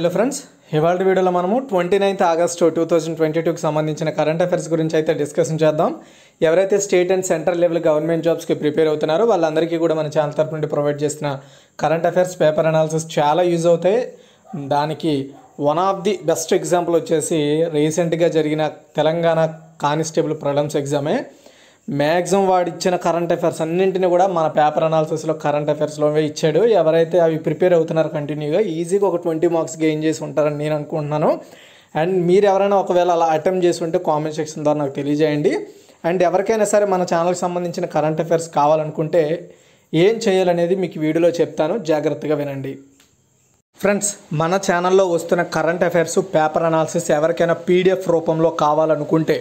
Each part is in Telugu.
హలో ఫ్రెండ్స్ ఇవాళ వీడియోలో మనము twenty ninth August two thousand twenty టూకి సంబంధించిన కరెంట్ అఫైర్స్ గురించి అయితే డిస్కషన్ చేద్దాం ఎవరైతే state and central level government జాబ్స్కి ప్రిపేర్ అవుతున్నారో వాళ్ళందరికీ కూడా మన ఛానల్ తరపు నుండి ప్రొవైడ్ చేసిన కరెంట్ అఫైర్స్ పేపర్ అనాలిసిస్ చాలా యూజ్ అవుతాయి దానికి one of the best example వచ్చేసి రీసెంట్గా జరిగిన తెలంగాణ కానిస్టేబుల్ ప్రలమ్స్ ఎగ్జామే మ్యాక్సిమం వాడు ఇచ్చిన కరెంట్ అఫైర్స్ అన్నింటినీ కూడా మన పేపర్ అనాలిసిస్లో కరెంట్ అఫైర్స్లో ఇచ్చాడు ఎవరైతే అవి ప్రిపేర్ అవుతున్నారో కంటిన్యూగా ఈజీగా ఒక ట్వంటీ మార్క్స్ గెయిన్ చేసి ఉంటారని నేను అనుకుంటున్నాను అండ్ మీరు ఎవరైనా ఒకవేళ అలా అటెంప్ట్ చేసి ఉంటే కామెంట్ సెక్షన్ ద్వారా నాకు తెలియజేయండి అండ్ ఎవరికైనా సరే మన ఛానల్కి సంబంధించిన కరెంట్ అఫైర్స్ కావాలనుకుంటే ఏం చేయాలనేది మీకు వీడియోలో చెప్తాను జాగ్రత్తగా వినండి ఫ్రెండ్స్ మన ఛానల్లో వస్తున్న కరెంట్ అఫైర్స్ పేపర్ అనాలిసిస్ ఎవరికైనా పీడిఎఫ్ రూపంలో కావాలనుకుంటే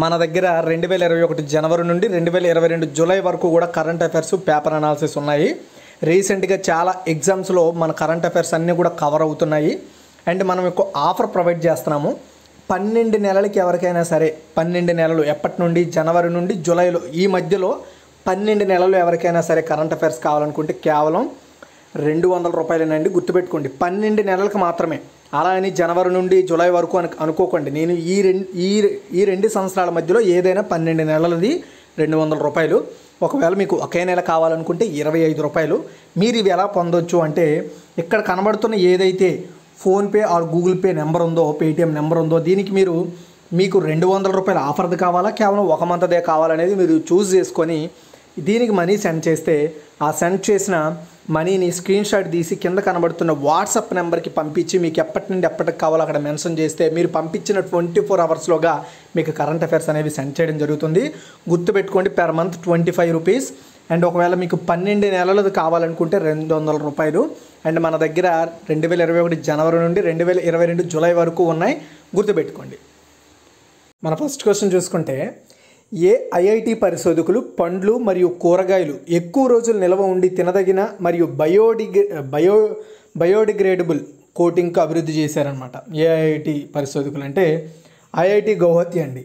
మన దగ్గర రెండు వేల ఇరవై ఒకటి జనవరి నుండి రెండు వేల ఇరవై రెండు జూలై వరకు కూడా కరెంట్ అఫైర్స్ పేపర్ అనాలిసిస్ ఉన్నాయి రీసెంట్గా చాలా ఎగ్జామ్స్లో మన కరెంట్ అఫైర్స్ అన్నీ కూడా కవర్ అవుతున్నాయి అండ్ మనం ఎక్కువ ఆఫర్ ప్రొవైడ్ చేస్తున్నాము పన్నెండు నెలలకి ఎవరికైనా సరే పన్నెండు నెలలు ఎప్పటి నుండి జనవరి నుండి జూలైలో ఈ మధ్యలో పన్నెండు నెలలు ఎవరికైనా సరే కరెంట్ అఫైర్స్ కావాలనుకుంటే కేవలం రెండు వందల రూపాయలేనండి గుర్తుపెట్టుకోండి పన్నెండు నెలలకు మాత్రమే అలా అని జనవరి నుండి జూలై వరకు అను అనుకోకండి నేను ఈ రెండు ఈ ఈ రెండు సంవత్సరాల మధ్యలో ఏదైనా పన్నెండు నెలలది రెండు వందల రూపాయలు ఒకవేళ మీకు ఒకే నెల కావాలనుకుంటే ఇరవై ఐదు రూపాయలు మీరు ఇవి ఎలా పొందొచ్చు అంటే ఇక్కడ కనబడుతున్న ఏదైతే PhonePe or Google Pay number ఉందో పేటిఎం నెంబర్ ఉందో దీనికి మీరు మీకు రెండు వందల రూపాయల ఆఫర్ది కావాలా కేవలం ఒక మంత్దే కావాలనేది మీరు చూస్ చేసుకొని దీనికి మనీ సెండ్ చేస్తే ఆ సెండ్ చేసిన మనీని స్క్రీన్ షాట్ తీసి కింద కనబడుతున్న వాట్సాప్ నెంబర్కి పంపించి మీకు ఎప్పటి నుండి ఎప్పటికి కావాలో అక్కడ మెన్షన్ చేస్తే మీరు పంపించిన ట్వంటీ ఫోర్ అవర్స్లోగా మీకు కరెంట్ అఫైర్స్ అనేవి సెండ్ చేయడం జరుగుతుంది గుర్తుపెట్టుకోండి per month twenty five rupees and ఒకవేళ మీకు పన్నెండు నెలలది కావాలనుకుంటే రెండు వందల రూపాయలు అండ్ మన దగ్గర రెండు వేల ఇరవై ఒకటి జనవరి నుండి రెండు వేల ఇరవై రెండు జూలై వరకు ఉన్నాయి గుర్తుపెట్టుకోండి మన ఫస్ట్ క్వశ్చన్ చూసుకుంటే ఏ ఐఐటి పరిశోధకులు పండ్లు మరియు కూరగాయలు ఎక్కువ రోజులు నిల్వ ఉండి తినదగిన మరియు బయోడిగ్ బయో బయోడిగ్రేడబుల్ కోటింగ్కు అభివృద్ధి చేశారనమాట ఏఐఐటి పరిశోధకులు అంటే ఐఐటి గౌహతి అండి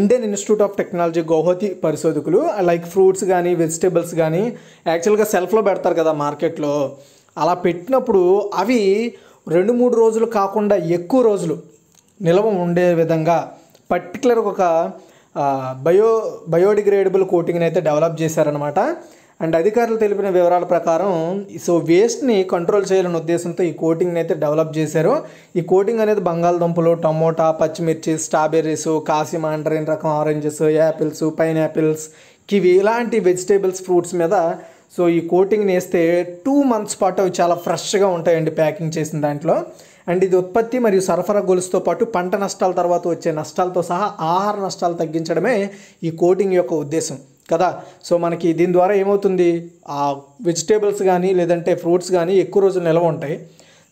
Indian institute of technology Guwahati పరిశోధకులు లైక్ ఫ్రూట్స్ కానీ వెజిటేబుల్స్ కానీ యాక్చువల్గా సెల్ఫ్లో పెడతారు కదా మార్కెట్లో అలా పెట్టినప్పుడు అవి రెండు మూడు రోజులు కాకుండా ఎక్కువ రోజులు నిల్వ ఉండే విధంగా పర్టికులర్ ఒక బయో బయోడిగ్రేడబుల్ కోటింగ్ని అయితే డెవలప్ చేశారనమాట అండ్ అధికారులు తెలిపిన వివరాల ప్రకారం సో వేస్ట్ని కంట్రోల్ చేయాలనే ఉద్దేశంతో ఈ కోటింగ్ని అయితే డెవలప్ చేశారు ఈ కోటింగ్ అనేది బంగాళదుంపలు టమోటా పచ్చిమిర్చి స్ట్రాబెర్రీస్ కాశీ మాండరిన్ రకం ఆరెంజెస్ యాపిల్స్ యాపిల్స్ కివి ఇలాంటి వెజిటేబుల్స్ ఫ్రూట్స్ మీద సో ఈ కోటింగ్ని వేస్తే టూ మంత్స్ పాటు అవి చాలా ఫ్రెష్గా ఉంటాయండి ప్యాకింగ్ చేసిన దాంట్లో అండ్ ఇది ఉత్పత్తి మరియు సరఫరా గొలుసుతో పాటు పంట నష్టాల తర్వాత వచ్చే నష్టాలతో సహా ఆహార నష్టాలు తగ్గించడమే ఈ కోటింగ్ యొక్క ఉద్దేశం కదా సో మనకి దీని ద్వారా ఏమవుతుంది ఆ వెజిటేబుల్స్ కానీ లేదంటే ఫ్రూట్స్ కానీ ఎక్కువ రోజులు నిల్వ ఉంటాయి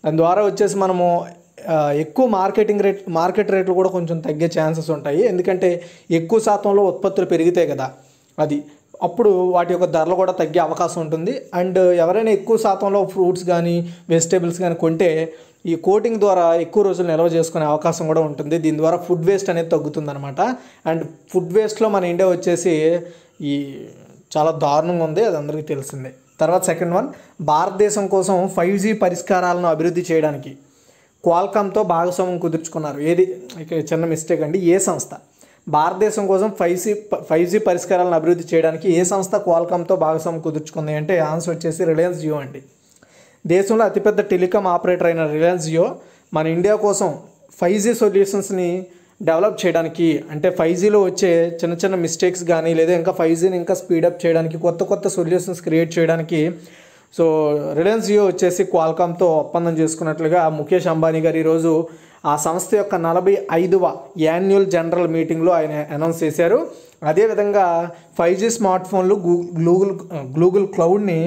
దాని ద్వారా వచ్చేసి మనము ఎక్కువ మార్కెటింగ్ రేట్ మార్కెట్ రేట్లు కూడా కొంచెం తగ్గే ఛాన్సెస్ ఉంటాయి ఎందుకంటే ఎక్కువ శాతంలో ఉత్పత్తులు పెరిగితే కదా అది అప్పుడు వాటి యొక్క ధరలు కూడా తగ్గే అవకాశం ఉంటుంది అండ్ ఎవరైనా ఎక్కువ శాతంలో ఫ్రూట్స్ కానీ వెజిటేబుల్స్ కానీ కొంటే ఈ కోటింగ్ ద్వారా ఎక్కువ రోజులు నిల్వ చేసుకునే అవకాశం కూడా ఉంటుంది దీని ద్వారా ఫుడ్ వేస్ట్ అనేది తగ్గుతుందనమాట అండ్ ఫుడ్ వేస్ట్లో మన ఇండియా వచ్చేసి ఈ చాలా దారుణంగా ఉంది అది అందరికీ తెలిసిందే తర్వాత సెకండ్ వన్ భారతదేశం కోసం ఫైవ్ జీ పరిష్కారాలను అభివృద్ధి చేయడానికి క్వాల్కామ్తో భాగస్వామ్యం కుదుర్చుకున్నారు ఏది చిన్న మిస్టేక్ అండి ఏ సంస్థ భారతదేశం కోసం ఫైవ్ జీ ఫైవ్ జీ పరిష్కారాలను అభివృద్ధి చేయడానికి ఏ సంస్థ క్వాల్కామ్తో భాగస్వామ్యం కుదుర్చుకుంది అంటే ఆన్సర్ వచ్చేసి రిలయన్స్ జియో అండి దేశంలో అతిపెద్ద టెలికాం ఆపరేటర్ అయిన రిలయన్స్ జియో మన ఇండియా కోసం ఫైవ్ జీ సొల్యూషన్స్ని డెవలప్ చేయడానికి అంటే ఫైవ్ జీలో వచ్చే చిన్న చిన్న మిస్టేక్స్ కానీ లేదా ఇంకా ఫైవ్ జీని ఇంకా స్పీడప్ చేయడానికి కొత్త కొత్త సొల్యూషన్స్ క్రియేట్ చేయడానికి సో రిలయన్స్ జియో వచ్చేసి క్వాల్కామ్తో ఒప్పందం చేసుకున్నట్లుగా ముఖేష్ అంబానీ గారు ఈరోజు ఆ సంస్థ యొక్క నలభై ఐదవ యాన్యువల్ జనరల్ మీటింగ్లో ఆయన అనౌన్స్ చేశారు అదేవిధంగా ఫైవ్ జీ స్మార్ట్ ఫోన్లు గూగుల్ గ్లూగుల్ క్లౌడ్ని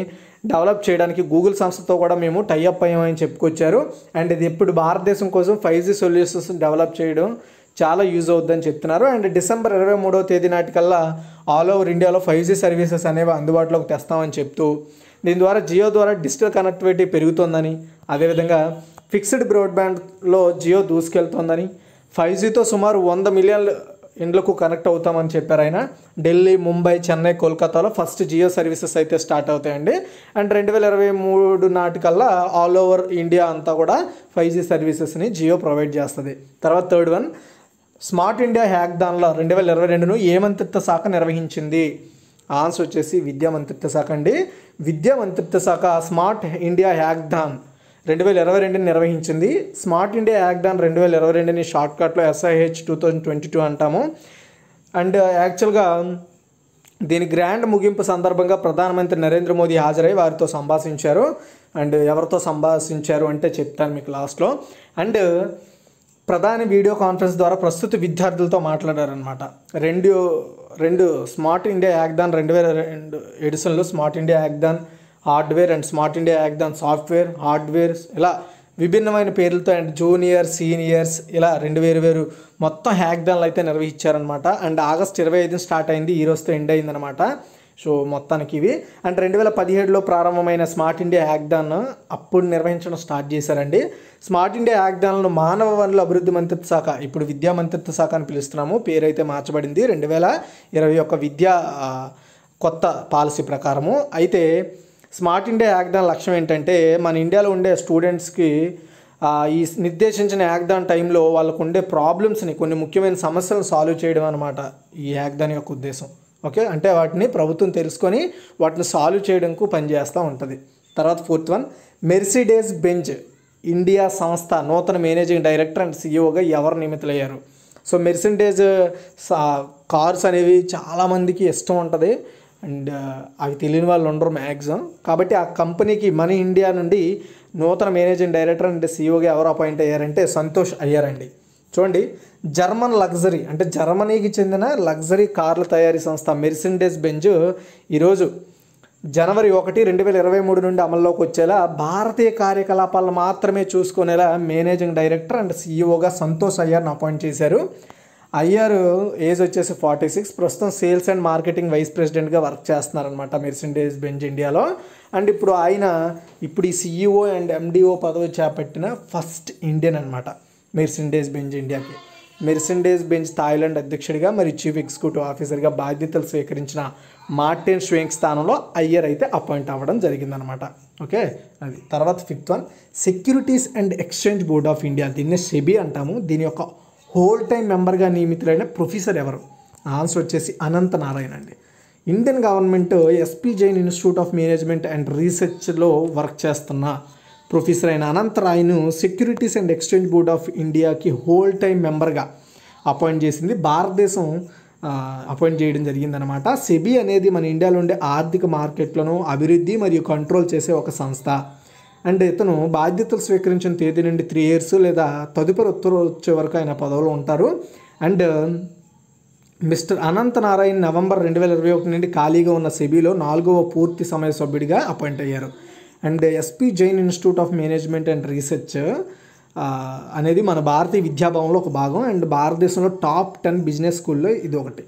డెవలప్ చేయడానికి గూగుల్ సంస్థతో కూడా మేము టైఅప్ అయ్యామని చెప్పుకొచ్చారు అండ్ ఇది ఇప్పుడు భారతదేశం కోసం ఫైవ్ జీ సొల్యూషన్స్ డెవలప్ చేయడం చాలా యూజ్ అవుద్దని చెప్తున్నారు అండ్ డిసెంబర్ ఇరవై మూడవ తేదీ నాటికల్లా ఆల్ ఓవర్ ఇండియాలో ఫైవ్ జీ సర్వీసెస్ అనేవి అందుబాటులోకి తెస్తామని చెప్తూ దీని ద్వారా జియో ద్వారా డిజిటల్ కనెక్టివిటీ పెరుగుతోందని అదేవిధంగా ఫిక్స్డ్ బ్రాడ్బ్యాండ్లో జియో దూసుకెళ్తోందని ఫైవ్ జీతో సుమారు వంద మిలియన్లు ఇండ్లకు కనెక్ట్ అవుతామని చెప్పారు ఆయన ఢిల్లీ ముంబై చెన్నై కోల్కతాలో ఫస్ట్ జియో సర్వీసెస్ అయితే స్టార్ట్ అవుతాయండి అండ్ రెండు వేల ఇరవై మూడు నాటికల్లా ఆల్ ఓవర్ ఇండియా అంతా కూడా ఫైవ్ జీ సర్వీసెస్ని జియో ప్రొవైడ్ చేస్తుంది తర్వాత third one smart India hack దాన్లో రెండు వేల ఇరవై రెండును ఏ మంత్రిత్వ శాఖ నిర్వహించింది ఆన్సర్ వచ్చేసి విద్యా మంత్రిత్వ శాఖ అండి విద్యా మంత్రిత్వ శాఖ స్మార్ట్ ఇండియా దాన్ రెండు వేల ఇరవై రెండుని నిర్వహించింది స్మార్ట్ ఇండియా యాక్ట్ అని రెండు వేల ఇరవై రెండుని షార్ట్కట్లో SIH two thousand twenty two అంటాము అండ్ యాక్చువల్గా దీని గ్రాండ్ ముగింపు సందర్భంగా ప్రధానమంత్రి నరేంద్ర మోదీ హాజరై వారితో సంభాషించారు అండ్ ఎవరితో సంభాషించారు అంటే చెప్తాను మీకు లాస్ట్లో అండ్ ప్రధాని వీడియో కాన్ఫరెన్స్ ద్వారా ప్రస్తుత విద్యార్థులతో మాట్లాడారనమాట రెండు రెండు స్మార్ట్ ఇండియా యాక్దాన్ రెండు వేల రెండు ఎడిషన్లో smart India hackathon hardware and smart India hack దాని సాఫ్ట్వేర్ హార్డ్వేర్ ఇలా విభిన్నమైన పేర్లతో అండ్ జూనియర్ సీనియర్స్ ఇలా రెండు వేరు వేరు మొత్తం హ్యాక్డాన్లు అయితే నిర్వహించారనమాట అండ్ ఆగస్ట్ ఇరవై ఐదున స్టార్ట్ అయింది ఈ రోజుతో ఎండ్ అయిందనమాట సో మొత్తానికి ఇవి అండ్ రెండు వేల పదిహేడులో ప్రారంభమైన స్మార్ట్ ఇండియా హ్యాక్డాన్ అప్పుడు నిర్వహించడం స్టార్ట్ చేశారండి స్మార్ట్ ఇండియా హ్యాక్డాన్లను మానవ వనరుల అభివృద్ధి మంత్రిత్వ శాఖ ఇప్పుడు విద్యా మంత్రిత్వ శాఖ అని పిలుస్తున్నాము పేరు అయితే మార్చబడింది రెండు వేల ఇరవై ఒక్క విద్యా కొత్త పాలసీ ప్రకారము అయితే స్మార్ట్ ఇండియా యాక్ట్ దాని లక్ష్యం ఏంటంటే మన ఇండియాలో ఉండే స్టూడెంట్స్కి ఈ నిర్దేశించిన యాక్దాన్ టైంలో వాళ్ళకు ఉండే ప్రాబ్లమ్స్ని కొన్ని ముఖ్యమైన సమస్యలను సాల్వ్ చేయడం అనమాట ఈ యాక్దాన్ యొక్క ఉద్దేశం ఓకే అంటే వాటిని ప్రభుత్వం తెలుసుకొని వాటిని సాల్వ్ చేయడంకు పనిచేస్తూ ఉంటుంది తర్వాత fourth one Mercedes Benz India సంస్థ నూతన మేనేజింగ్ డైరెక్టర్ అండ్ సీఈఓగా ఎవరు నియమితులయ్యారు సో మెర్సిడేజ్ కార్స్ అనేవి చాలామందికి ఇష్టం ఉంటుంది అండ్ అవి తెలియని వాళ్ళు ఉండరు మ్యాక్సిమం కాబట్టి ఆ కంపెనీకి మన ఇండియా నుండి నూతన మేనేజింగ్ డైరెక్టర్ అండ్ సీఓగా ఎవరు అపాయింట్ అయ్యారంటే సంతోష్ అయ్యారండి చూడండి జర్మన్ లగ్జరీ అంటే జర్మనీకి చెందిన లగ్జరీ కార్ల తయారీ సంస్థ మెర్సిడెస్ బెంజ్ ఈరోజు జనవరి ఒకటి రెండు వేల ఇరవై మూడు నుండి అమల్లోకి వచ్చేలా భారతీయ కార్యకలాపాలను మాత్రమే చూసుకునేలా మేనేజింగ్ డైరెక్టర్ అండ్ సీఈఓగా సంతోష్ అయ్యార్ని అపాయింట్ చేశారు అయ్యారు ఏజ్ వచ్చేసి ఫార్టీ సిక్స్ ప్రస్తుతం సేల్స్ అండ్ మార్కెటింగ్ వైస్ ప్రెసిడెంట్గా వర్క్ చేస్తున్నారనమాట మెర్సిండేజ్ బెంజ్ ఇండియాలో అండ్ ఇప్పుడు ఆయన ఇప్పుడు ఈ సిఈఓ అండ్ ఎండిఓ పదవి చేపట్టిన ఫస్ట్ ఇండియన్ అనమాట మెర్సిండేజ్ బెంజ్ ఇండియాకి మెర్సిండేజ్ బెంజ్ థాయిలాండ్ అధ్యక్షుడిగా మరి చీఫ్ ఎగ్జిక్యూటివ్ ఆఫీసర్గా బాధ్యతలు స్వీకరించిన మార్టిన్ ష్వేంక్ స్థానంలో అయ్యర్ అయితే అపాయింట్ అవ్వడం జరిగిందనమాట ఓకే అది తర్వాత fifth one securities and exchange board of India దీన్ని సెబీ అంటాము దీని యొక్క హోల్ టైం మెంబర్గా నియమితులైన ప్రొఫెసర్ ఎవరు ఆన్సర్ వచ్చేసి అనంత నారాయణ అండి Indian government SP Jain institute of management and రీసెర్చ్లో వర్క్ చేస్తున్న ప్రొఫెసర్ అయిన అనంత రాయ్ను securities and exchange board of ఇండియాకి హోల్ టైం మెంబర్గా అపాయింట్ చేసింది భారతదేశం అపాయింట్ చేయడం జరిగిందనమాట సెబీ అనేది మన ఇండియాలో ఉండే ఆర్థిక మార్కెట్లను అభివృద్ధి మరియు కంట్రోల్ చేసే ఒక సంస్థ అండ్ ఇతను బాధ్యతలు స్వీకరించిన తేదీ నుండి త్రీ ఇయర్స్ లేదా తదుపరి ఉత్తర్వులు వచ్చే వరకు ఆయన పదవులు ఉంటారు and mister Anantha Narayan November రెండు వేల ఇరవై ఒకటి నుండి ఖాళీగా ఉన్న సెబీలో నాలుగవ పూర్తి సమయ సభ్యుడిగా అపాయింట్ అయ్యారు and SP Jain institute of management and research అనేది మన భారతీయ విద్యాభవన్లో ఒక భాగం అండ్ భారతదేశంలో టాప్ టెన్ బిజినెస్ స్కూల్లో ఇది ఒకటి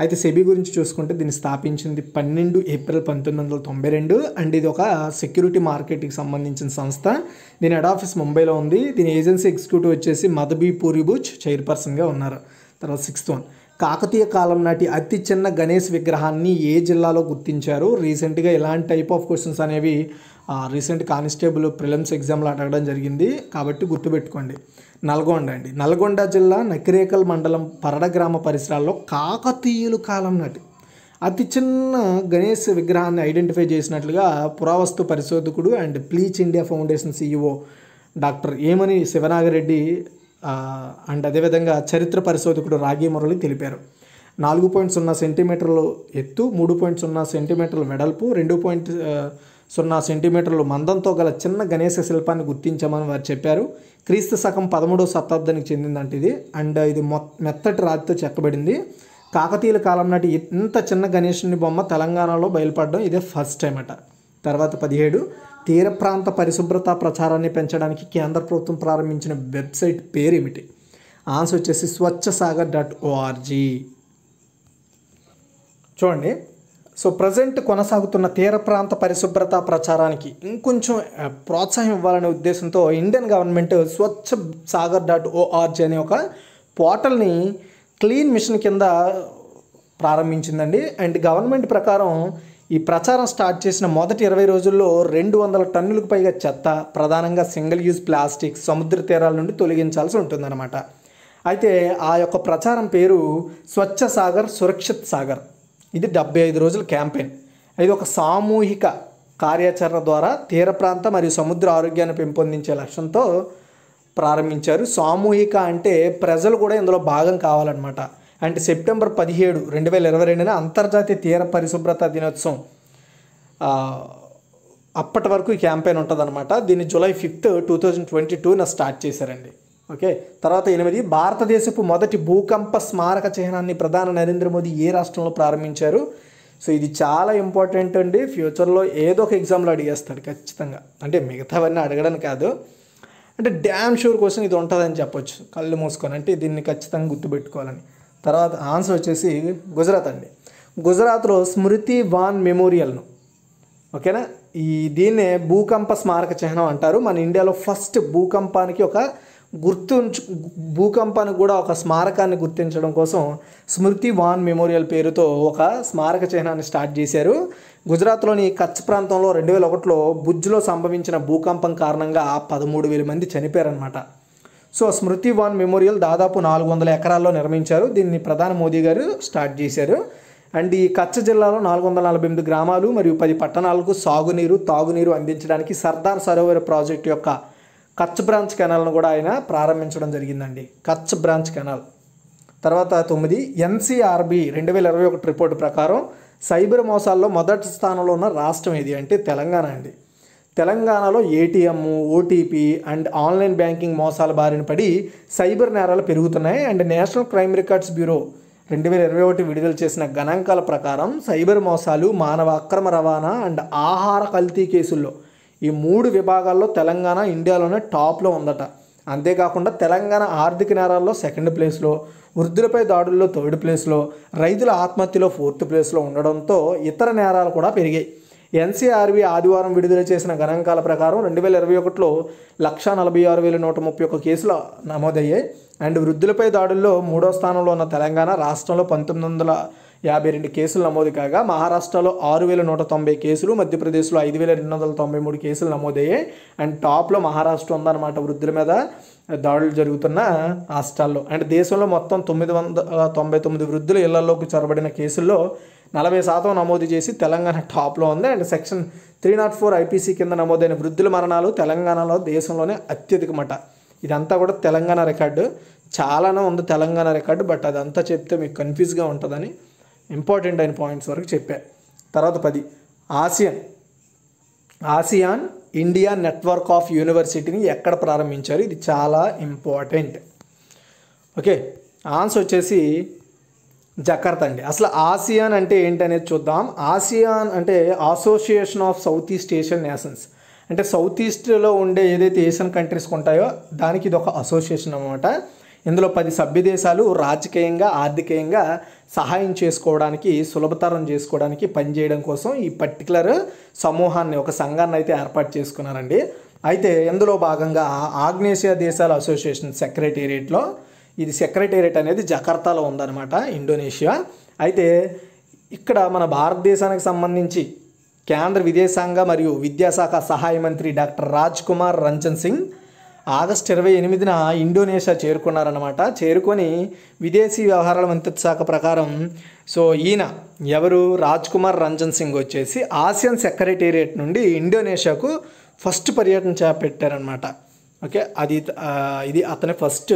అయితే సెబీ గురించి చూసుకుంటే దీన్ని స్థాపించింది పన్నెండు ఏప్రిల్ పంతొమ్మిది వందల తొంభై రెండు అండ్ ఇది ఒక సెక్యూరిటీ మార్కెట్కి సంబంధించిన సంస్థ దీని హెడ్ ఆఫీస్ ముంబైలో ఉంది దీని ఏజెన్సీ ఎగ్జిక్యూటివ్ వచ్చేసి మదబీ పూరిబుజ్ చైర్పర్సన్గా ఉన్నారు తర్వాత సిక్స్త్ వన్ కాకతీయ కాలం నాటి అతి చిన్న గణేష్ విగ్రహాన్ని ఏ జిల్లాలో గుర్తించారు రీసెంట్గా ఇలాంటి టైప్ ఆఫ్ క్వశ్చన్స్ అనేవి రీసెంట్ కానిస్టేబుల్ ప్రిలిమ్స్ ఎగ్జామ్లో అడగడం జరిగింది కాబట్టి గుర్తుపెట్టుకోండి నల్గొండ అండి నల్గొండ జిల్లా నకిరేకల్ మండలం పరడ గ్రామ పరిసరాల్లో కాకతీయులు కాలం నాటి అతి చిన్న గణేష్ విగ్రహాన్ని ఐడెంటిఫై చేసినట్లుగా పురావస్తు పరిశోధకుడు and pleach India foundation CEO doctor ఏమని శివనాగరెడ్డి అండ్ అదేవిధంగా చరిత్ర పరిశోధకుడు రాగి మురళి తెలిపారు నాలుగు పాయింట్ సున్నా సెంటీమీటర్లు ఎత్తు మూడు పాయింట్ సున్నా సెంటీమీటర్లు వెడల్పు రెండు పాయింట్ సున్నా సెంటీమీటర్లు మందంతో గల చిన్న గణేశ శిల్పాన్ని గుర్తించామని వారు చెప్పారు క్రీస్తు శకం పదమూడవ శతాబ్దానికి చెందిందంట ఇది అండ్ ఇది మెత్తటి రాతితో చెక్కబడింది కాకతీయుల కాలం నాటి ఇంత చిన్న గణేషుని బొమ్మ తెలంగాణలో బయలుపడడం ఇదే ఫస్ట్ టైం అట తర్వాత పదిహేడు తీర ప్రాంత పరిశుభ్రత ప్రచారాన్ని పెంచడానికి కేంద్ర ప్రభుత్వం ప్రారంభించిన వెబ్సైట్ పేరు ఏమిటి ఆన్సర్ వచ్చేసి స్వచ్ఛసాగర్ డాట్ ఓఆర్జీ చూడండి సో ప్రజెంట్ కొనసాగుతున్న తీర ప్రాంత పరిశుభ్రత ప్రచారానికి ఇంకొంచెం ప్రోత్సాహం ఇవ్వాలనే ఉద్దేశంతో Indian government Swachh Sagar dot ORG అనే ఒక పోర్టల్ని క్లీన్ మిషన్ కింద ప్రారంభించిందండి అండ్ గవర్నమెంట్ ప్రకారం ఈ ప్రచారం స్టార్ట్ చేసిన మొదటి ఇరవై రోజుల్లో రెండు వందల టన్నులకు పైగా చెత్త ప్రధానంగా సింగిల్ యూజ్ ప్లాస్టిక్ సముద్ర తీరాల నుండి తొలగించాల్సి ఉంటుందన్నమాట అయితే ఆ యొక్క ప్రచారం పేరు స్వచ్ఛ సాగర్ సురక్షిత్ సాగర్ ఇది డెబ్బై ఐదు రోజుల క్యాంపెయిన్ ఇది ఒక సామూహిక కార్యాచరణ ద్వారా తీర ప్రాంత మరియు సముద్ర ఆరోగ్యాన్ని పెంపొందించే లక్ష్యంతో ప్రారంభించారు సామూహిక అంటే ప్రజలు కూడా ఇందులో భాగం కావాలన్నమాట అంటే సెప్టెంబర్ పదిహేడు రెండు వేల ఇరవై రెండున అంతర్జాతీయ తీర పరిశుభ్రత దినోత్సవం అప్పటి వరకు ఈ క్యాంపెయిన్ ఉంటుందన్నమాట దీన్ని July fifth two thousand twenty టూన స్టార్ట్ చేశారండి ఓకే తర్వాత ఎనిమిది భారతదేశపు మొదటి భూకంప స్మారక చిహ్నాన్ని ప్రధాని నరేంద్ర మోదీ ఏ రాష్ట్రంలో ప్రారంభించారు సో ఇది చాలా ఇంపార్టెంట్ అండి ఫ్యూచర్లో ఏదో ఒక ఎగ్జామ్లో అడిగేస్తాడు ఖచ్చితంగా అంటే మిగతావన్నీ అడగడానికి కాదు అంటే డ్యామ్ షూర్ క్వశ్చన్ ఇది ఉంటుందని చెప్పొచ్చు కళ్ళు మూసుకొని అంటే దీన్ని ఖచ్చితంగా గుర్తుపెట్టుకోవాలని తర్వాత ఆన్సర్ వచ్చేసి గుజరాత్ అండి గుజరాత్లో స్మృతి వాన్ మెమోరియల్ను ఓకేనా ఈ దీన్నే భూకంప స్మారక చిహ్నం అంటారు మన ఇండియాలో ఫస్ట్ భూకంపానికి ఒక గుర్తుంచు భూకంపానికి కూడా ఒక స్మారకాన్ని గుర్తించడం కోసం స్మృతి వాన్ మెమోరియల్ పేరుతో ఒక స్మారక చిహ్నాన్ని స్టార్ట్ చేశారు గుజరాత్లోని కచ్ ప్రాంతంలో రెండు వేల ఒకటిలో బుజ్జులో సంభవించిన భూకంపం కారణంగా పదమూడు వేల మంది చనిపోయారనమాట సో స్మృతి వాన్ మెమోరియల్ దాదాపు నాలుగు వందల ఎకరాల్లో నిర్మించారు దీన్ని ప్రధాని మోదీ గారు స్టార్ట్ చేశారు అండ్ ఈ కచ్చ జిల్లాలో నాలుగు వందల నలభై ఎనిమిది గ్రామాలు మరియు పది పట్టణాలకు సాగునీరు తాగునీరు అందించడానికి సర్దార్ సరోవర్ ప్రాజెక్టు యొక్క కచ్ బ్రాంచ్ కెనాల్ను కూడా ఆయన ప్రారంభించడం జరిగిందండి కచ్ బ్రాంచ్ కెనాల్ తర్వాత తొమ్మిది ఎన్సీఆర్బి రెండు వేల ఇరవై ఒకటి రిపోర్టు ప్రకారం సైబర్ మోసాల్లో మొదటి స్థానంలో ఉన్న రాష్ట్రం ఏది అంటే తెలంగాణ అండి తెలంగాణలో ATM OTP and online banking మోసాల బారిన పడి సైబర్ నేరాలు పెరుగుతున్నాయి and national crime records bureau రెండు వేల ఇరవై ఒకటి విడుదల చేసిన గణాంకాల ప్రకారం సైబర్ మోసాలు మానవ అక్రమ రవాణా అండ్ ఆహార కల్తీ కేసుల్లో ఈ మూడు విభాగాల్లో తెలంగాణ ఇండియాలోనే టాప్లో ఉందట అంతేకాకుండా తెలంగాణ ఆర్థిక నేరాల్లో సెకండ్ ప్లేస్లో వృద్ధులపై దాడుల్లో థర్డ్ ప్లేస్లో రైతుల ఆత్మహత్యలో ఫోర్త్ ప్లేస్లో ఉండడంతో ఇతర నేరాలు కూడా పెరిగాయి ఎన్సీఆర్బీ ఆదివారం విడుదల చేసిన గణాంకాల ప్రకారం రెండు వేల ఇరవై ఒకటిలో లక్షా నలభై ఆరు వేల నూట ముప్పై ఒక్క కేసులు నమోదయ్యాయి అండ్ వృద్ధులపై దాడుల్లో మూడో స్థానంలో ఉన్న తెలంగాణ రాష్ట్రంలో పంతొమ్మిది వందల యాభై రెండు కేసులు నమోదు కాగా మహారాష్ట్రలో ఆరు వేల నూట తొంభై కేసులు మధ్యప్రదేశ్లో ఐదు వేల రెండు వందల తొంభై మూడు కేసులు నమోదయ్యాయి అండ్ టాప్లో మహారాష్ట్ర ఉందన్నమాట వృద్ధుల మీద దాడులు జరుగుతున్న రాష్ట్రాల్లో అండ్ దేశంలో మొత్తం తొమ్మిది వందల తొంభై తొమ్మిది వృద్ధులు ఇళ్లలోకి చొరబడిన కేసుల్లో నలభై శాతం నమోదు చేసి తెలంగాణ టాప్లో ఉంది and section three not four IPC కింద నమోదైన వృద్ధుల మరణాలు తెలంగాణలో దేశంలోనే అత్యధికమట ఇదంతా కూడా తెలంగాణ రికార్డు చాలానే ఉంది తెలంగాణ రికార్డు బట్ అదంతా చెప్తే మీకు కన్ఫ్యూజ్గా ఉంటుందని ఇంపార్టెంట్ అయిన పాయింట్స్ వరకు చెప్పా తర్వాత పది Asian ASEAN India network of యూనివర్సిటీని ఎక్కడ ప్రారంభించారు ఇది చాలా ఇంపార్టెంట్ ఓకే ఆన్సర్ వచ్చేసి జకర్త అండి అసలు ఆసియాన్ అంటే ఏంటనేది చూద్దాం ఆసియాన్ అంటే association of south east Asian nations అంటే సౌత్ ఈస్ట్లో ఉండే ఏదైతే ఏషియన్ కంట్రీస్ ఉంటాయో దానికి ఇది ఒక అసోసియేషన్ అనమాట ఇందులో పది సభ్యదేశాలు రాజకీయంగా ఆర్థికంగా సహాయం చేసుకోవడానికి సులభతరం చేసుకోవడానికి పనిచేయడం కోసం ఈ పర్టికులర్ సమూహాన్ని ఒక సంఘాన్ని అయితే ఏర్పాటు చేసుకున్నారండి అయితే ఇందులో భాగంగా ఆగ్నేసియా దేశాల అసోసియేషన్ సెక్రటేరియట్లో ఇది సెక్రటేరియట్ అనేది జకర్తాలో ఉందన్నమాట ఇండోనేషియా అయితే ఇక్కడ మన భారతదేశానికి సంబంధించి కేంద్ర విదేశాంగ మరియు విద్యాశాఖ సహాయ మంత్రి డాక్టర్ రాజ్ కుమార్ రంజన్ సింగ్ ఆగస్టు ఇరవై ఎనిమిదిన ఇండోనేషియా చేరుకున్నారన్నమాట చేరుకొని విదేశీ వ్యవహారాల మంత్రిత్వ శాఖ ప్రకారం సో ఈయన ఎవరు రాజ్ కుమార్ రంజన్ సింగ్ వచ్చేసి ఆసియన్ సెక్రటేరియట్ నుండి ఇండోనేషియాకు ఫస్ట్ పర్యటన చేపెట్టారనమాట ఓకే అది ఇది అతని first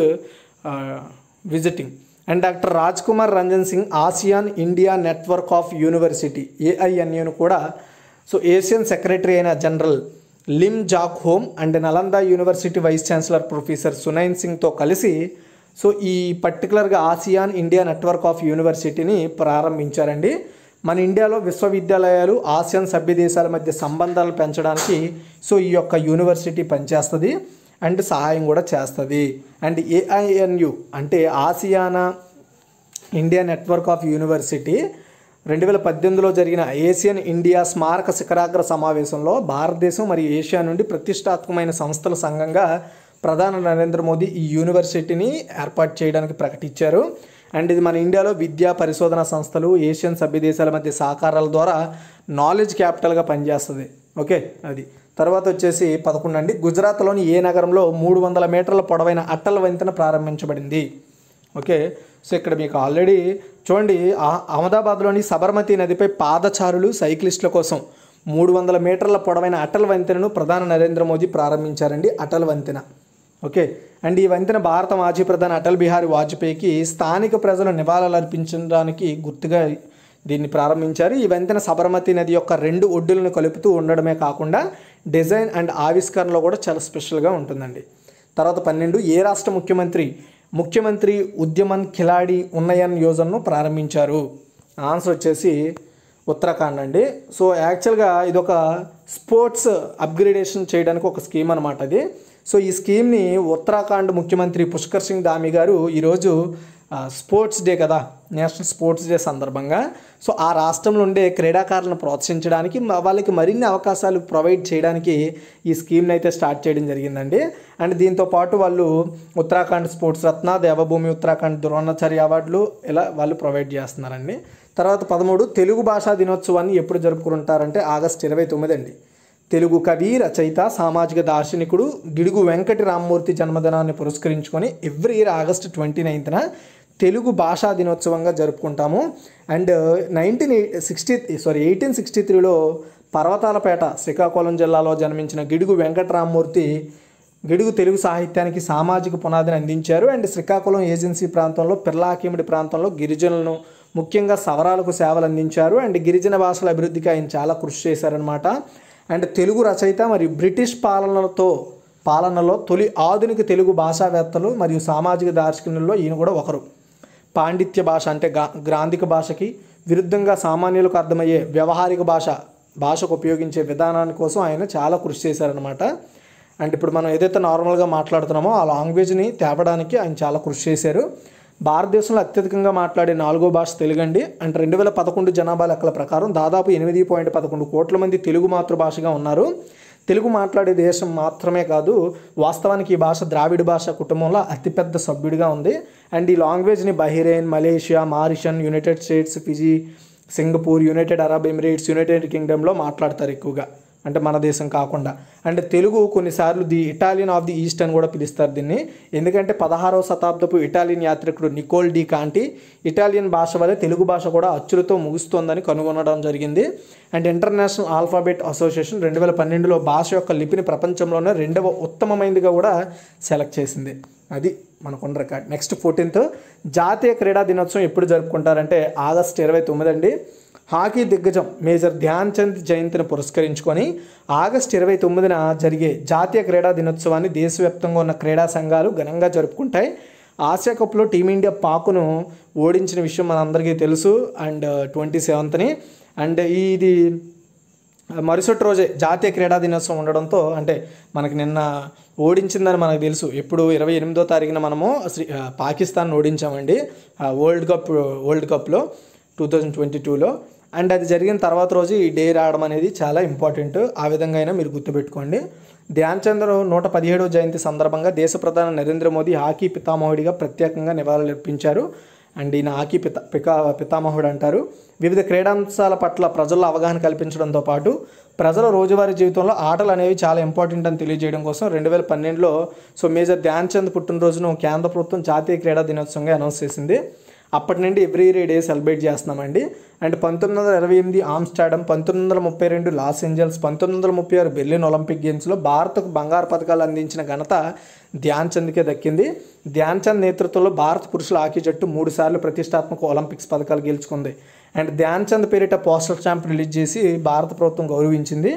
visiting and doctor Raj Kumar Ranjan Singh ASEAN India network of university ఏఐఎన్యూను కూడా సో ఏషియన్ సెక్రటరీ అయిన general Lim Jock Hoi and Nalanda university vice chancellor professor Sunain సింగ్తో కలిసి సో ఈ పర్టికులర్గా ఆసియాన్ ఇండియా నెట్వర్క్ ఆఫ్ యూనివర్సిటీని ప్రారంభించారండి మన ఇండియాలో విశ్వవిద్యాలయాలు ఆసియాన్ సభ్య దేశాల మధ్య సంబంధాలు పెంచడానికి సో ఈ యొక్క యూనివర్సిటీ పనిచేస్తుంది అండ్ సహాయం కూడా చేస్తుంది అండ్ ఏఐఎన్యు అంటే ASEAN India network of university రెండు వేల పద్దెనిమిదిలో జరిగిన ఏషియన్ ఇండియా స్మారక శిఖరాగ్ర సమావేశంలో భారతదేశం మరియు ఏషియా నుండి ప్రతిష్టాత్మకమైన సంస్థల సంఘంగా ప్రధాని నరేంద్ర మోదీ ఈ యూనివర్సిటీని ఏర్పాటు చేయడానికి ప్రకటించారు అండ్ ఇది మన ఇండియాలో విద్యా పరిశోధన సంస్థలు ఏషియన్ సభ్య దేశాల మధ్య సహకారాల ద్వారా నాలెడ్జ్ క్యాపిటల్గా పనిచేస్తుంది ఓకే అది తర్వాత వచ్చేసి పదకొండు అండి గుజరాత్లోని ఏ నగరంలో మూడు వందల మీటర్ల పొడవైన అట్టల వంతెన ప్రారంభించబడింది ఓకే సో ఇక్కడ మీకు ఆల్రెడీ చూడండి అహ్మదాబాద్లోని సబర్మతి నదిపై పాదచారులు సైక్లిస్టుల కోసం మూడు వందల మీటర్ల పొడవైన అటల్ వంతెనను ప్రధాని నరేంద్ర మోదీ ప్రారంభించారండి అటల్ వంతెన ఓకే అండ్ ఈ వంతెన భారత మాజీ ప్రధాని అటల్ బిహారీ వాజ్పేయికి స్థానిక ప్రజలు నివాళులు అర్పించడానికి గుర్తుగా దీన్ని ప్రారంభించారు ఈ వంతెన సబర్మతి నది యొక్క రెండు ఒడ్డులను కలుపుతూ ఉండడమే కాకుండా డిజైన్ అండ్ ఆవిష్కరణలో కూడా చాలా స్పెషల్గా ఉంటుందండి తర్వాత పన్నెండు ఏ రాష్ట్ర ముఖ్యమంత్రి ముఖ్యమంత్రి ఉద్యమన్ ఖిలాడి ఉన్నయన్ యోజనను ప్రారంభించారు ఆన్సర్ వచ్చేసి ఉత్తరాఖండ్ అండి సో యాక్చువల్గా ఇది ఒక స్పోర్ట్స్ అప్గ్రేడేషన్ చేయడానికి ఒక స్కీమ్ అనమాట అది సో ఈ స్కీమ్ని ఉత్తరాఖండ్ ముఖ్యమంత్రి పుష్కర్ సింగ్ ధామి గారు ఈరోజు స్పోర్ట్స్ డే కదా నేషనల్ స్పోర్ట్స్ డే సందర్భంగా సో ఆ రాష్ట్రంలో ఉండే క్రీడాకారులను ప్రోత్సహించడానికి వాళ్ళకి మరిన్ని అవకాశాలు ప్రొవైడ్ చేయడానికి ఈ స్కీమ్ని అయితే స్టార్ట్ చేయడం జరిగిందండి అండ్ దీంతో పాటు వాళ్ళు ఉత్తరాఖండ్ స్పోర్ట్స్ రత్న దేవభూమి ఉత్తరాఖండ్ ద్రోణాచార్య అవార్డులు ఇలా వాళ్ళు ప్రొవైడ్ చేస్తున్నారండి తర్వాత పదమూడు తెలుగు భాషా దినోత్సవాన్ని ఎప్పుడు జరుపుకుంటారంటే ఆగస్ట్ ఇరవై తొమ్మిది అండి తెలుగు కవి రచయిత సామాజిక దార్శనికుడు గిడుగు వెంకటి రామ్మూర్తి జన్మదినాన్ని పురస్కరించుకొని ఎవ్రీ ఇయర్ ఆగస్ట్ ట్వంటీ నైన్త్న తెలుగు భాషా దినోత్సవంగా జరుపుకుంటాము and nineteen sixty sorry eighteen sixty త్రీలో పర్వతాలపేట శ్రీకాకుళం జిల్లాలో జన్మించిన గిడుగు వెంకటరామ్మూర్తి గిడుగు తెలుగు సాహిత్యానికి సామాజిక పునాదిని అందించారు అండ్ శ్రీకాకుళం ఏజెన్సీ ప్రాంతంలో పిర్లాకిమిడి ప్రాంతంలో గిరిజనులను ముఖ్యంగా సవరాలకు సేవలు అందించారు అండ్ గిరిజన భాషల అభివృద్ధికి ఆయన చాలా కృషి చేశారనమాట అండ్ తెలుగు రచయిత మరియు బ్రిటిష్ పాలనలతో పాలనలో తొలి ఆధునిక తెలుగు భాషావేత్తలు మరియు సామాజిక దార్శనికులలో ఈయన కూడా ఒకరు పాండిత్య భాష అంటే గ్రాంధిక భాషకి విరుద్ధంగా సామాన్యులకు అర్థమయ్యే వ్యవహారిక భాష భాషకు ఉపయోగించే విధానాన్ని కోసం ఆయన చాలా కృషి చేశారనమాట అండ్ ఇప్పుడు మనం ఏదైతే నార్మల్గా మాట్లాడుతున్నామో ఆ లాంగ్వేజ్ని తేపడానికి ఆయన చాలా కృషి చేశారు భారతదేశంలో అత్యధికంగా మాట్లాడే నాలుగో భాష తెలుగు అండి అంటే రెండు వేల పదకొండు జనాభా లెక్కల ప్రకారం దాదాపు ఎనిమిది పాయింట్ పదకొండు కోట్ల మంది తెలుగు మాతృభాషగా ఉన్నారు తెలుగు మాట్లాడే దేశం మాత్రమే కాదు వాస్తవానికి ఈ భాష ద్రావిడ భాష కుటుంబంలో అతిపెద్ద సభ్యుడిగా ఉంది అండ్ ఈ లాంగ్వేజ్ని Bahrain Malaysia Mauritius United States Fiji Singapore United Arab Emirates United కింగ్డమ్లో మాట్లాడతారు ఎక్కువగా అంటే మన దేశం కాకుండా అంటే తెలుగు కొన్నిసార్లు the Italian of the east అని కూడా పిలుస్తారు దీన్ని ఎందుకంటే పదహారవ శతాబ్దపు ఇటాలియన్ యాత్రికుడు నికోల్ డి కాంటి ఇటాలియన్ భాష వల్ల తెలుగు భాష కూడా అచ్చులతో ముగుస్తోందని కనుగొనడం జరిగింది అండ్ ఇంటర్నేషనల్ ఆల్ఫాబెట్ అసోసియేషన్ రెండు వేల పన్నెండులో భాష యొక్క లిపిని ప్రపంచంలోనే రెండవ ఉత్తమమైనదిగా కూడా సెలెక్ట్ చేసింది అది మనకున్న రికార్డ్ నెక్స్ట్ ఫోర్టీన్త్ జాతీయ క్రీడా దినోత్సవం ఎప్పుడు జరుపుకుంటారంటే ఆగస్ట్ ఇరవై తొమ్మిది అండి హాకీ దిగ్గజం మేజర్ ధ్యాన్ చంద్ జయంతిని పురస్కరించుకొని ఆగస్ట్ ఇరవై తొమ్మిదిన జరిగే జాతీయ క్రీడా దినోత్సవాన్ని దేశవ్యాప్తంగా ఉన్న క్రీడా సంఘాలు ఘనంగా జరుపుకుంటాయి ఆసియా కప్లో టీమిండియా పాకును ఓడించిన విషయం మనందరికీ తెలుసు అండ్ ట్వంటీ సెవెంత్ని అండ్ ఇది మరుసటి రోజే జాతీయ క్రీడా దినోత్సవం ఉండడంతో అంటే మనకి నిన్న ఓడించిందని మనకు తెలుసు ఎప్పుడు ఇరవై ఎనిమిదో తారీఖున మనము శ్రీ పాకిస్తాన్ ఓడించామండి వరల్డ్ కప్ వరల్డ్ కప్లో టూ థౌజండ్ ట్వంటీ టూలో అండ్ అది జరిగిన తర్వాత రోజు ఈ డే రావడం అనేది చాలా ఇంపార్టెంట్ ఆ విధంగా అయినా మీరు గుర్తుపెట్టుకోండి ధ్యాన్ చంద్ర నూట పదిహేడవ జయంతి సందర్భంగా దేశ ప్రధాని నరేంద్ర మోదీ హాకీ పితామహుడిగా ప్రత్యేకంగా నివాళులర్పించారు అండ్ ఈయన ఆకి పిత పికా పితామహుడు అంటారు వివిధ క్రీడాంశాల పట్ల ప్రజల్లో అవగాహన కల్పించడంతో పాటు ప్రజల రోజువారీ జీవితంలో ఆటలు అనేవి చాలా ఇంపార్టెంట్ అని తెలియజేయడం కోసం రెండు వేల పన్నెండులో సో మేజర్ ధ్యాన్ చంద్ పుట్టినరోజును కేంద్ర ప్రభుత్వం జాతీయ క్రీడా దినోత్సవంగా అనౌన్స్ చేసింది అప్పటి నుండి ఎవ్రీ ఇయర్ డే సెలబ్రేట్ చేస్తున్నామండి అండ్ పంతొమ్మిది వందల ఇరవై ఎనిమిది ఆమ్స్టాడమ్ పంతొమ్మిది వందల ముప్పై రెండు లాస్ ఏంజల్స్ పంతొమ్మిది వందల ముప్పై ఆరు బెర్లిన్ ఒలింపిక్ గేమ్స్లో భారత్కు బంగారు పథకాలు అందించిన ఘనత ధ్యాన్ చంద్కే దక్కింది ధ్యాన్ చంద్ నేతృత్వంలో భారత పురుషుల హాకీ జట్టు మూడు సార్లు ప్రతిష్టాత్మక ఒలింపిక్స్ పథకాలు గెలుచుకుంది అండ్ ధ్యాన్ చంద్ పేరిట పోస్టల్ స్టాంప్ రిలీజ్ చేసి భారత ప్రభుత్వం గౌరవించింది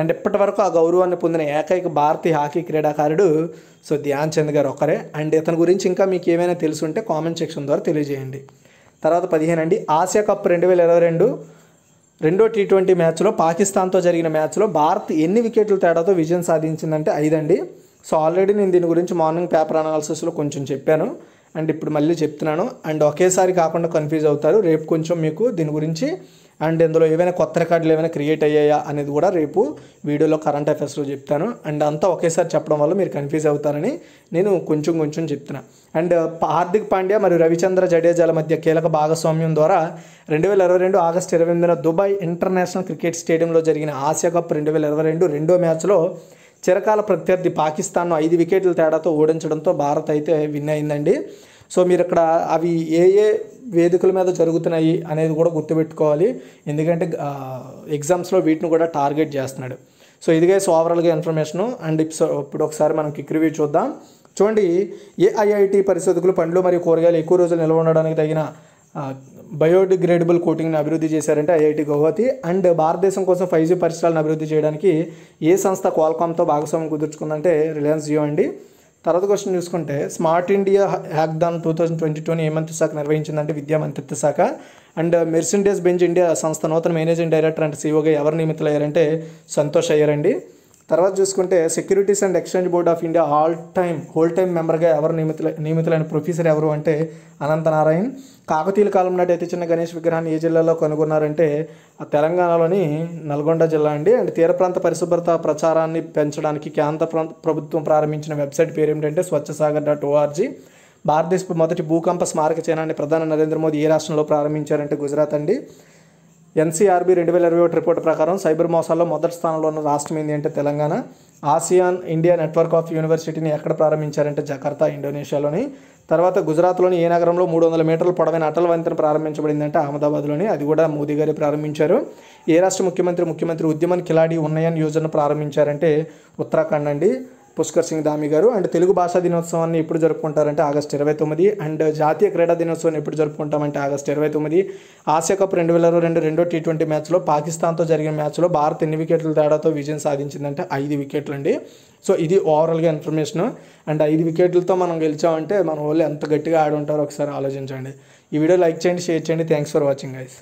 అండ్ ఇప్పటి వరకు ఆ గౌరవాన్ని పొందిన ఏకైక భారతీయ హాకీ క్రీడాకారుడు సో ధ్యాన్ చంద్ గారు ఒకరే అండ్ ఇతని గురించి ఇంకా మీకు ఏమైనా తెలుసు ఉంటే కామెంట్ సెక్షన్ ద్వారా తెలియజేయండి తర్వాత పదిహేను అండి ఆసియా కప్ రెండు వేల ఇరవై రెండు రెండో టీ ట్వంటీ మ్యాచ్లో పాకిస్తాన్తో జరిగిన మ్యాచ్లో భారత్ ఎన్ని వికెట్లు తేడాతో విజయం సాధించిందంటే ఐదండి సో ఆల్రెడీ నేను దీని గురించి మార్నింగ్ పేపర్ అనాలిసిస్లో కొంచెం చెప్పాను అండ్ ఇప్పుడు మళ్ళీ చెప్తున్నాను అండ్ ఒకేసారి కాకుండా కన్ఫ్యూజ్ అవుతారు రేపు కొంచెం మీకు దీని గురించి అండ్ ఇందులో ఏవైనా కొత్త రికార్డులు ఏమైనా క్రియేట్ అయ్యాయా అనేది కూడా రేపు వీడియోలో కరెంట్ అఫేర్స్లో చెప్తాను అండ్ అంతా ఒకేసారి చెప్పడం వల్ల మీరు కన్ఫ్యూజ్ అవుతారని నేను కొంచెం కొంచెం చెప్తున్నా అండ్ హార్దిక్ పాండ్యా మరియు రవిచంద్ర జడేజాల మధ్య కీలక భాగస్వామ్యం ద్వారా రెండు వేల ఇరవై రెండు ఆగస్టు ఇరవై ఎనిమిదిన దుబాయ్ ఇంటర్నేషనల్ క్రికెట్ స్టేడియంలో జరిగిన ఆసియా కప్ రెండు వేల ఇరవై రెండు రెండో మ్యాచ్లో చిరకాల ప్రత్యర్థి పాకిస్తాన్ను ఐదు వికెట్ల తేడాతో ఓడించడంతో భారత్ అయితే విన్ అయిందండి సో మీరు ఇక్కడ అవి ఏ ఏ వేదికల మీద జరుగుతున్నాయి అనేది కూడా గుర్తుపెట్టుకోవాలి ఎందుకంటే ఎగ్జామ్స్లో వీటిని కూడా టార్గెట్ చేస్తున్నాడు సో ఇదిగే సో ఓవరాల్గా ఇన్ఫర్మేషను అండ్ ఇప్పుడు ఒకసారి మనం కిక్ రివ్యూ చూద్దాం చూడండి ఏఐఐటి పరిశోధకులు పండ్లు మరియు కూరగాయలు ఎక్కువ రోజులు నిల్వ ఉండడానికి తగిన బయోడిగ్రేడబుల్ కోటింగ్ని అభివృద్ధి చేశారంటే ఐఐటి గౌహతి అండ్ భారతదేశం కోసం ఫైవ్ జీ పరిసరాలను అభివృద్ధి చేయడానికి ఏ సంస్థ క్వాల్కామ్తో భాగస్వామ్యం కుదుర్చుకుందంటే రిలయన్స్ జియో అండి తర్వాత క్వశ్చన్ చూసుకుంటే smart India hackathon two thousand twenty టూని ఏ మంత్రి శాఖ నిర్వహించిందంటే విద్యా మంత్రిత్వ శాఖ అండ్ మెర్సిండేస్ బెంజ్ ఇండియా సంస్థ నూతన మేనేజింగ్ డైరెక్టర్ అండ్ సీఓగా e ఎవరు నియమితులయ్యారంటే సంతోష్ అయ్యారండి తర్వాత చూసుకుంటే securities and exchange board of India all time whole time మెంబర్గా ఎవరు నియమితుల నియమితులైన ప్రొఫెసర్ ఎవరు అంటే అనంత నారాయణ్ కాకతీయుల కాలం నాటి అతి చిన్న గణేష్ విగ్రహాన్ని ఏ జిల్లాలో కనుగొన్నారంటే తెలంగాణలోని నల్గొండ జిల్లా అండి అండ్ తీర ప్రాంత పరిశుభ్రత ప్రచారాన్ని పెంచడానికి కేంద్ర ప్రాంత ప్రభుత్వం ప్రారంభించిన వెబ్సైట్ పేరు ఏమిటంటే స్వచ్ఛసాగర్ డాట్ ఓఆర్జీ భారతదేశపు మొదటి భూకంప స్మారక చిహ్నాన్ని ప్రధాని నరేంద్ర మోదీ ఏ రాష్ట్రంలో ప్రారంభించారంటే గుజరాత్ అండి ఎన్సీఆర్బీ రెండు వేల ఇరవై ఒకటి రిపోర్ట్ ప్రకారం సైబర్ మోసాల్లో మొదటి స్థానంలో ఉన్న రాష్ట్రం ఏంటి అంటే Telangana ASEAN India network of యూనివర్సిటీని ఎక్కడ ప్రారంభించారంటే జకర్తా ఇండోనేషియాలోని తర్వాత గుజరాత్లోని ఏ నగరంలో మూడు వందల మీటర్ల పొడవైన అటల్ వంతెన ప్రారంభించబడిందంటే అహ్మదాబాద్లోని అది కూడా మోదీ గారి ప్రారంభించారు ఏ రాష్ట్ర ముఖ్యమంత్రి ముఖ్యమంత్రి ఉద్యమన్ కిలాడి ఉన్నయన్ యోజన ప్రారంభించారంటే ఉత్తరాఖండ్ అండి పుష్కర్ సింగ్ దామి గారు అండ్ తెలుగు భాషా దినోత్సవాన్ని ఎప్పుడు జరుపుకుంటారంటే ఆగస్ట్ ఇరవై తొమ్మిది అండ్ జాతీయ క్రీడా దినోత్సవాన్ని ఎప్పుడు జరుపుకుంటామంటే ఆగస్ట్ ఇరవై తొమ్మిది ఆసియా కప్ రెండు వేల రెండు రెండో టీ ట్వంటీ మ్యాచ్లో పాకిస్తాన్తో జరిగిన మ్యాచ్లో భారత్ ఎన్ని వికెట్ల తేడాతో విజయం సాధించిందంటే ఐదు వికెట్లు అండి సో ఇది ఓవరాల్గా ఇన్ఫర్మేషన్ అండ్ ఐదు వికెట్లతో మనం గెలిచామంటే మన వాళ్ళు ఎంత గట్టిగా ఉంటారో ఒకసారి ఆలోచించండి ఈ వీడియో లైక్ చేయండి షేర్ చేయండి థ్యాంక్స్ ఫర్ వాచింగ్ గైస్